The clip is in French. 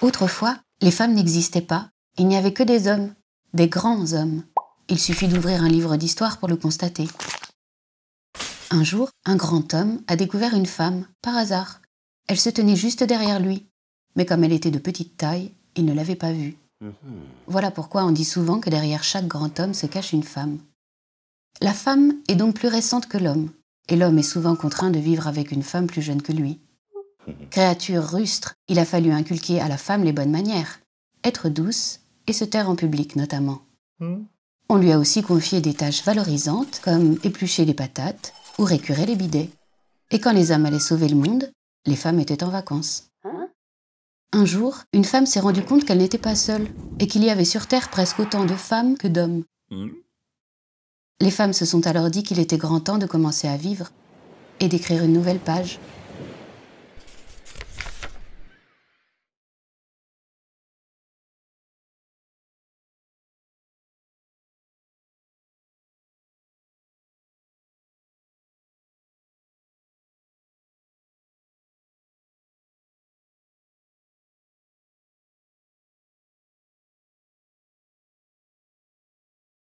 Autrefois, les femmes n'existaient pas, il n'y avait que des hommes, des grands hommes. Il suffit d'ouvrir un livre d'histoire pour le constater. Un jour, un grand homme a découvert une femme, par hasard. Elle se tenait juste derrière lui, mais comme elle était de petite taille, il ne l'avait pas vue. Mhm. Voilà pourquoi on dit souvent que derrière chaque grand homme se cache une femme. La femme est donc plus récente que l'homme, et l'homme est souvent contraint de vivre avec une femme plus jeune que lui. Créature rustre, il a fallu inculquer à la femme les bonnes manières, être douce et se taire en public notamment. Hmm. On lui a aussi confié des tâches valorisantes comme éplucher les patates ou récurer les bidets. Et quand les hommes allaient sauver le monde, les femmes étaient en vacances. Hein Un jour, une femme s'est rendue compte qu'elle n'était pas seule et qu'il y avait sur Terre presque autant de femmes que d'hommes. Hmm. Les femmes se sont alors dit qu'il était grand temps de commencer à vivre et d'écrire une nouvelle page.